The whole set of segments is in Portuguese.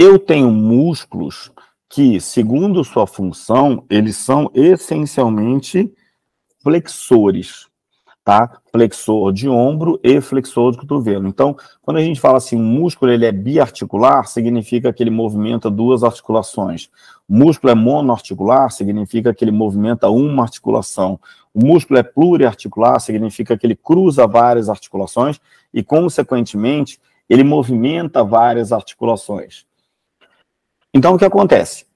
Eu tenho músculos que, segundo sua função, eles são essencialmente flexores, tá? Flexor de ombro e flexor de cotovelo. Então, quando a gente fala assim, o músculo ele é biarticular, significa que ele movimenta duas articulações. O músculo é monoarticular, significa que ele movimenta uma articulação. O músculo é pluriarticular, significa que ele cruza várias articulações e, consequentemente, ele movimenta várias articulações. Então, o que acontece?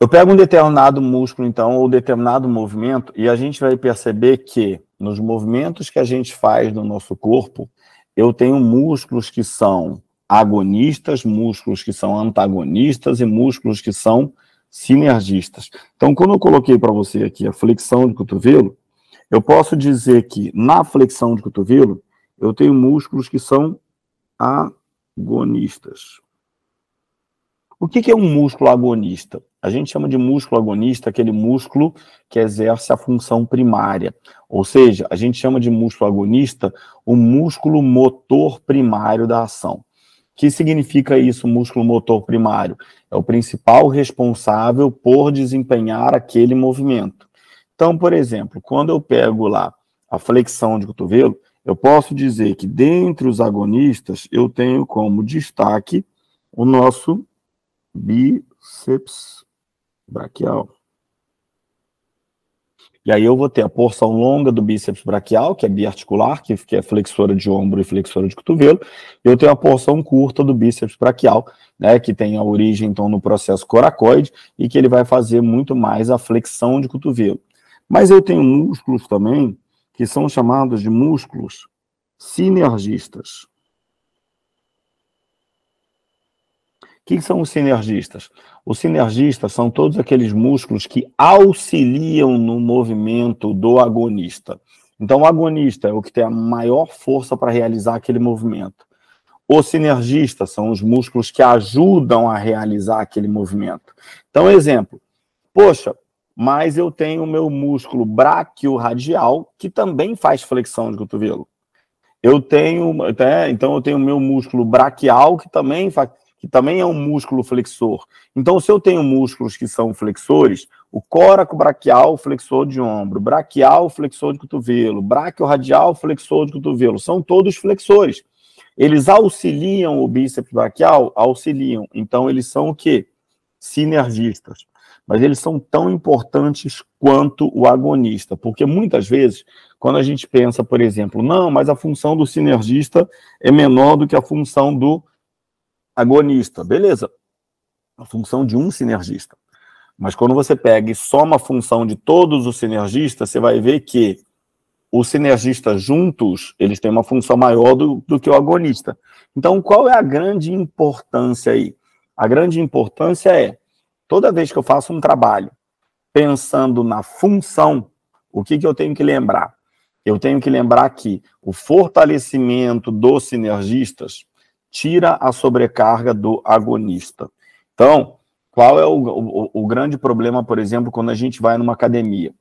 Eu pego um determinado músculo, então, ou determinado movimento, e a gente vai perceber que nos movimentos que a gente faz no nosso corpo, eu tenho músculos que são agonistas, músculos que são antagonistas e músculos que são sinergistas. Então, quando eu coloquei para você aqui a flexão de cotovelo, eu posso dizer que na flexão de cotovelo, eu tenho músculos que são agonistas. O que, que é um músculo agonista? A gente chama de músculo agonista aquele músculo que exerce a função primária. Ou seja, a gente chama de músculo agonista o músculo motor primário da ação. O que significa isso, músculo motor primário? É o principal responsável por desempenhar aquele movimento. Então, por exemplo, quando eu pego lá a flexão de cotovelo, eu posso dizer que dentre os agonistas eu tenho como destaque o nosso bíceps braquial. E aí eu vou ter a porção longa do bíceps braquial, que é biarticular, que, é flexora de ombro e flexora de cotovelo. Eu tenho a porção curta do bíceps braquial, né, que tem a origem então no processo coracoide e que ele vai fazer muito mais a flexão de cotovelo. Mas eu tenho músculos também que são chamados de músculos sinergistas. O que são os sinergistas? Os sinergistas são todos aqueles músculos que auxiliam no movimento do agonista. Então, o agonista é o que tem a maior força para realizar aquele movimento. Os sinergistas são os músculos que ajudam a realizar aquele movimento. Então, exemplo, poxa, mas eu tenho o meu músculo braquiorradial, que também faz flexão de cotovelo. Eu tenho, é, então eu tenho o meu músculo braquial, que também faz que também é um músculo flexor. Então, se eu tenho músculos que são flexores, o córaco braquial flexor de ombro, braquial flexor de cotovelo, braquiorradial flexor de cotovelo, são todos flexores. Eles auxiliam o bíceps braquial? Auxiliam. Então, eles são o quê? Sinergistas. Mas eles são tão importantes quanto o agonista, porque muitas vezes, quando a gente pensa, por exemplo, não, mas a função do sinergista é menor do que a função do agonista, beleza, a função de um sinergista. Mas quando você pega e soma a função de todos os sinergistas, você vai ver que os sinergistas juntos, eles têm uma função maior do, do que o agonista. Então, qual é a grande importância aí? A grande importância é, toda vez que eu faço um trabalho pensando na função, o que, que eu tenho que lembrar? Eu tenho que lembrar que o fortalecimento dos sinergistas tira a sobrecarga do agonista. Então, qual é o, o, o, grande problema, por exemplo, quando a gente vai numa academia?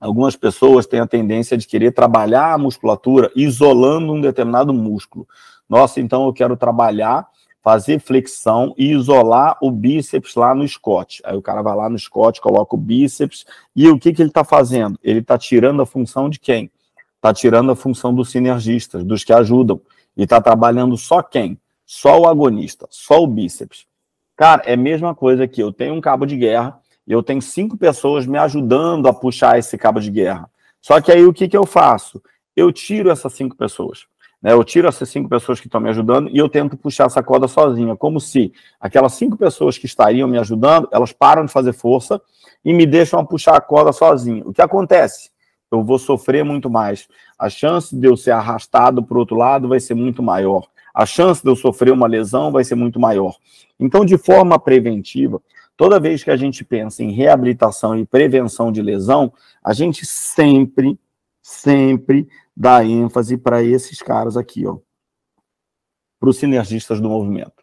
Algumas pessoas têm a tendência de querer trabalhar a musculatura isolando um determinado músculo. Nossa, então eu quero trabalhar, fazer flexão e isolar o bíceps lá no Scott. Aí o cara vai lá no Scott, coloca o bíceps e o que, que ele está fazendo? Ele está tirando a função de quem? Está tirando a função dos sinergistas, dos que ajudam. E tá trabalhando só quem? Só o agonista, só o bíceps. Cara, é a mesma coisa que eu tenho um cabo de guerra e eu tenho cinco pessoas me ajudando a puxar esse cabo de guerra. Só que aí o que, que eu faço? Eu tiro essas cinco pessoas. Né? Eu tiro essas cinco pessoas que estão me ajudando e eu tento puxar essa corda sozinha, como se aquelas cinco pessoas que estariam me ajudando, elas param de fazer força e me deixam puxar a corda sozinho. O que acontece? eu vou sofrer muito mais. A chance de eu ser arrastado para o outro lado vai ser muito maior. A chance de eu sofrer uma lesão vai ser muito maior. Então, de forma preventiva, toda vez que a gente pensa em reabilitação e prevenção de lesão, a gente sempre, sempre dá ênfase para esses caras aqui, ó, para os sinergistas do movimento.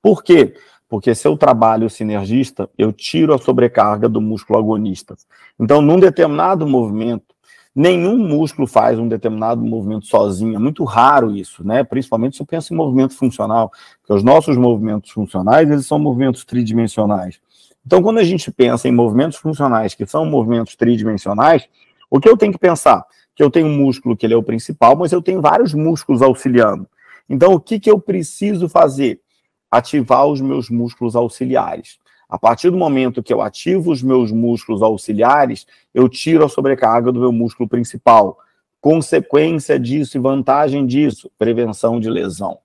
Por quê? porque se eu trabalho sinergista, eu tiro a sobrecarga do músculo agonista. Então, num determinado movimento, Nenhum músculo faz um determinado movimento sozinho, é muito raro isso, né? Principalmente se eu penso em movimento funcional, porque os nossos movimentos funcionais, eles são movimentos tridimensionais. Então, quando a gente pensa em movimentos funcionais que são movimentos tridimensionais, o que eu tenho que pensar? Que eu tenho um músculo que ele é o principal, mas eu tenho vários músculos auxiliando. Então, o que, que eu preciso fazer? Ativar os meus músculos auxiliares. A partir do momento que eu ativo os meus músculos auxiliares, eu tiro a sobrecarga do meu músculo principal. Consequência disso e vantagem disso, prevenção de lesão.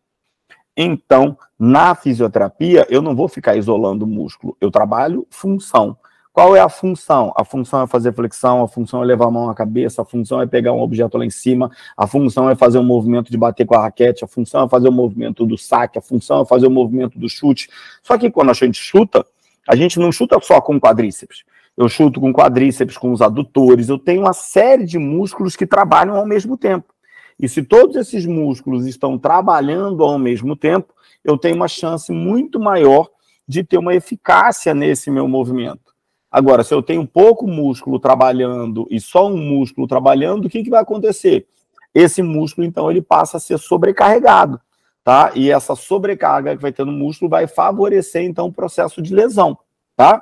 Então, na fisioterapia, eu não vou ficar isolando o músculo, eu trabalho função. Qual é a função? A função é fazer flexão, a função é levar a mão à cabeça, a função é pegar um objeto lá em cima, a função é fazer um movimento de bater com a raquete, a função é fazer o um movimento do saque, a função é fazer o um movimento do chute. Só que quando a gente chuta, a gente não chuta só com quadríceps. Eu chuto com quadríceps, com os adutores. Eu tenho uma série de músculos que trabalham ao mesmo tempo. E se todos esses músculos estão trabalhando ao mesmo tempo, eu tenho uma chance muito maior de ter uma eficácia nesse meu movimento. Agora, se eu tenho pouco músculo trabalhando e só um músculo trabalhando, o que, que vai acontecer? Esse músculo, então, ele passa a ser sobrecarregado tá? E essa sobrecarga que vai ter no músculo vai favorecer, então, o processo de lesão, tá?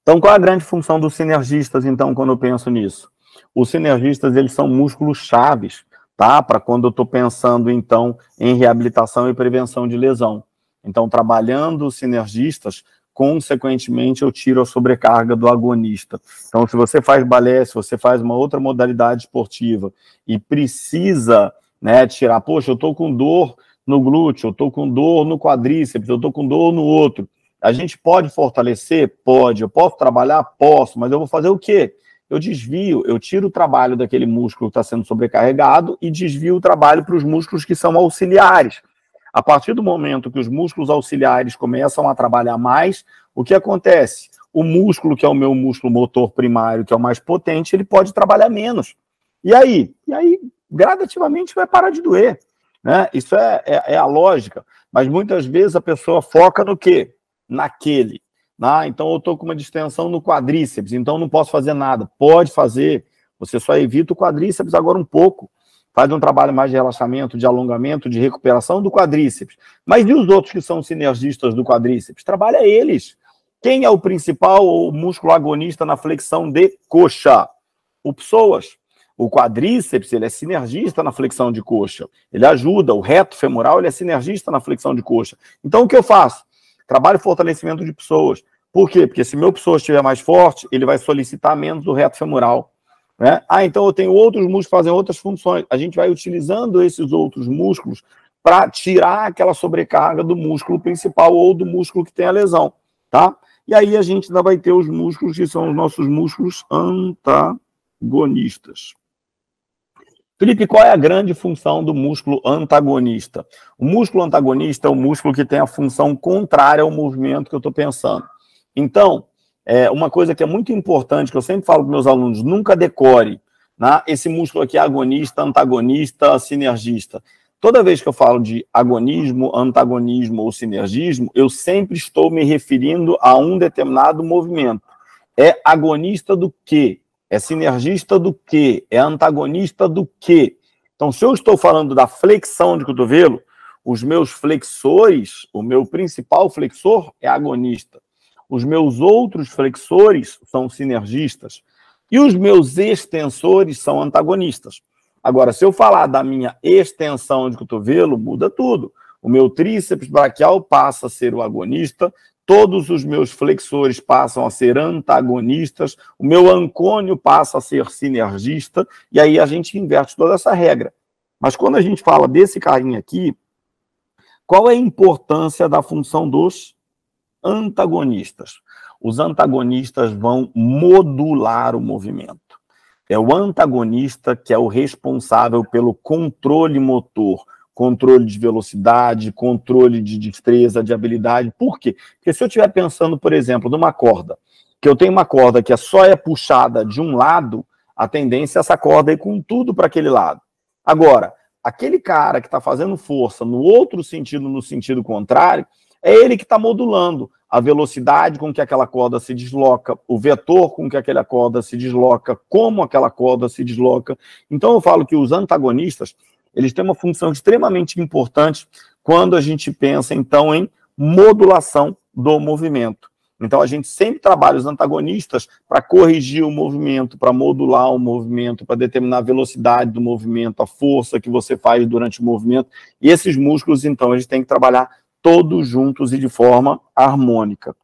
Então, qual é a grande função dos sinergistas, então, quando eu penso nisso? Os sinergistas, eles são músculos chaves, tá? Para quando eu estou pensando, então, em reabilitação e prevenção de lesão. Então, trabalhando os sinergistas, consequentemente, eu tiro a sobrecarga do agonista. Então, se você faz balé, se você faz uma outra modalidade esportiva e precisa né, tirar, poxa, eu estou com dor no glúteo, eu estou com dor no quadríceps, eu estou com dor no outro. A gente pode fortalecer? Pode. Eu posso trabalhar? Posso. Mas eu vou fazer o quê? Eu desvio, eu tiro o trabalho daquele músculo que está sendo sobrecarregado e desvio o trabalho para os músculos que são auxiliares. A partir do momento que os músculos auxiliares começam a trabalhar mais, o que acontece? O músculo, que é o meu músculo motor primário, que é o mais potente, ele pode trabalhar menos. E aí? E aí, gradativamente, vai parar de doer. Né? Isso é, é, é a lógica. Mas muitas vezes a pessoa foca no quê? Naquele. Né? então eu estou com uma distensão no quadríceps, então não posso fazer nada. Pode fazer, você só evita o quadríceps agora um pouco. Faz um trabalho mais de relaxamento, de alongamento, de recuperação do quadríceps. Mas e os outros que são sinergistas do quadríceps? Trabalha eles. Quem é o principal músculo agonista na flexão de coxa? O psoas. O quadríceps, ele é sinergista na flexão de coxa. Ele ajuda. O reto femoral, ele é sinergista na flexão de coxa. Então, o que eu faço? Trabalho fortalecimento de pessoas. Por quê? Porque se meu pessoa estiver mais forte, ele vai solicitar menos o reto femoral. Né? Ah, então eu tenho outros músculos que fazem outras funções. A gente vai utilizando esses outros músculos para tirar aquela sobrecarga do músculo principal ou do músculo que tem a lesão, tá? E aí a gente ainda vai ter os músculos que são os nossos músculos antagonistas. Felipe, qual é a grande função do músculo antagonista? O músculo antagonista é o músculo que tem a função contrária ao movimento que eu estou pensando. Então, é uma coisa que é muito importante, que eu sempre falo para meus alunos, nunca decore né, esse músculo aqui agonista, antagonista, sinergista. Toda vez que eu falo de agonismo, antagonismo ou sinergismo, eu sempre estou me referindo a um determinado movimento. É agonista do quê? É sinergista do que? É antagonista do que? Então, se eu estou falando da flexão de cotovelo, os meus flexores, o meu principal flexor é agonista. Os meus outros flexores são sinergistas. E os meus extensores são antagonistas. Agora, se eu falar da minha extensão de cotovelo, muda tudo. O meu tríceps braquial passa a ser o agonista, todos os meus flexores passam a ser antagonistas, o meu ancônio passa a ser sinergista, e aí a gente inverte toda essa regra. Mas quando a gente fala desse carinha aqui, qual é a importância da função dos antagonistas? Os antagonistas vão modular o movimento. É o antagonista que é o responsável pelo controle motor, controle de velocidade, controle de destreza, de habilidade. Por quê? Porque se eu estiver pensando, por exemplo, numa corda, que eu tenho uma corda que é só é puxada de um lado, a tendência é essa corda ir com tudo para aquele lado. Agora, aquele cara que está fazendo força no outro sentido, no sentido contrário, é ele que está modulando a velocidade com que aquela corda se desloca, o vetor com que aquela corda se desloca, como aquela corda se desloca. Então eu falo que os antagonistas eles têm uma função extremamente importante quando a gente pensa, então, em modulação do movimento. Então, a gente sempre trabalha os antagonistas para corrigir o movimento, para modular o movimento, para determinar a velocidade do movimento, a força que você faz durante o movimento. E esses músculos, então, a gente tem que trabalhar todos juntos e de forma harmônica.